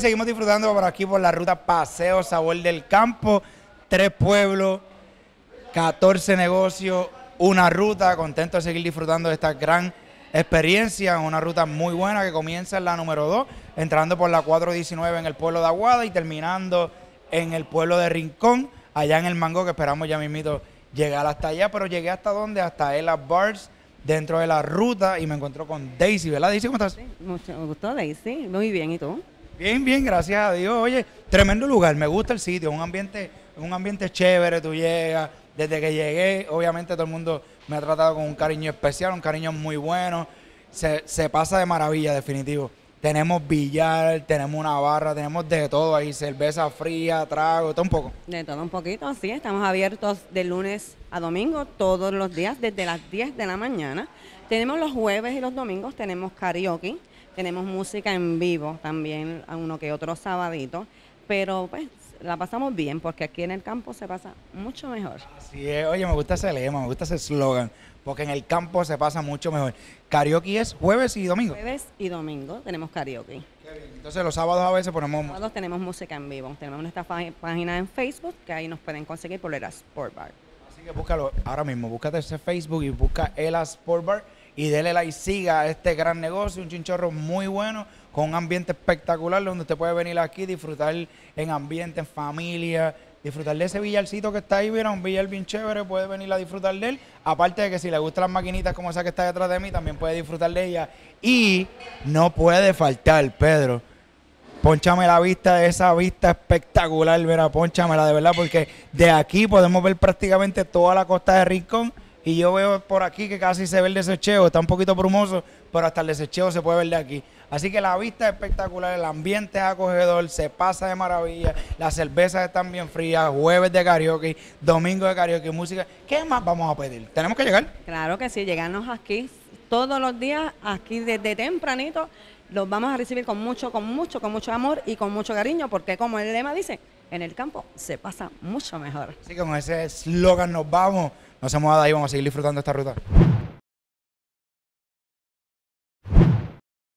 seguimos disfrutando por aquí por la ruta Paseo Sabor del Campo. Tres pueblos, 14 negocios, una ruta. Contento de seguir disfrutando de esta gran experiencia. Una ruta muy buena que comienza en la número 2, entrando por la 419 en el pueblo de Aguada y terminando en el pueblo de Rincón, allá en el Mango, que esperamos ya mismito llegar hasta allá. Pero llegué hasta donde? Hasta Ella Bars dentro de la ruta y me encontró con Daisy, ¿verdad? Daisy, ¿cómo estás? mucho, me gustó Daisy, muy bien, ¿y tú? Bien, bien, gracias a Dios. Oye, tremendo lugar, me gusta el sitio, un ambiente, un ambiente chévere, tú llegas. Desde que llegué, obviamente todo el mundo me ha tratado con un cariño especial, un cariño muy bueno. Se, se pasa de maravilla, definitivo. Tenemos billar, tenemos una barra, tenemos de todo ahí, cerveza fría, trago, todo un poco. De todo un poquito, sí. Estamos abiertos de lunes a domingo, todos los días, desde las 10 de la mañana. Tenemos los jueves y los domingos, tenemos karaoke tenemos música en vivo también, a uno que otro sabadito, pero pues la pasamos bien porque aquí en el campo se pasa mucho mejor. Así es, oye, me gusta ese lema, me gusta ese slogan, porque en el campo se pasa mucho mejor. Karaoke es jueves y domingo. Jueves y domingo tenemos karaoke. Entonces los sábados a veces ponemos Los sábados tenemos música en vivo, tenemos nuestra página en Facebook que ahí nos pueden conseguir por el Sport Bar. Así que búscalo ahora mismo, búscate ese Facebook y busca el Sport Bar y dele like, siga a este gran negocio, un chinchorro muy bueno, con un ambiente espectacular donde usted puede venir aquí, disfrutar en ambiente, en familia, disfrutar de ese billarcito que está ahí, mira, un billar bien chévere, puede venir a disfrutar de él. Aparte de que si le gustan las maquinitas como esa que está detrás de mí, también puede disfrutar de ella. Y no puede faltar, Pedro. ponchame la vista de esa vista espectacular, mira, la de verdad, porque de aquí podemos ver prácticamente toda la costa de Rincón y yo veo por aquí que casi se ve el desecheo, está un poquito brumoso, pero hasta el desecheo se puede ver de aquí. Así que la vista es espectacular, el ambiente es acogedor, se pasa de maravilla, las cervezas están bien frías, jueves de karaoke, domingo de karaoke, música. ¿Qué más vamos a pedir? ¿Tenemos que llegar? Claro que sí, llegarnos aquí todos los días, aquí desde tempranito los vamos a recibir con mucho, con mucho, con mucho amor y con mucho cariño, porque como el lema dice, en el campo se pasa mucho mejor. Así que con ese eslogan nos vamos, nos hemos dado ahí, vamos a seguir disfrutando esta ruta.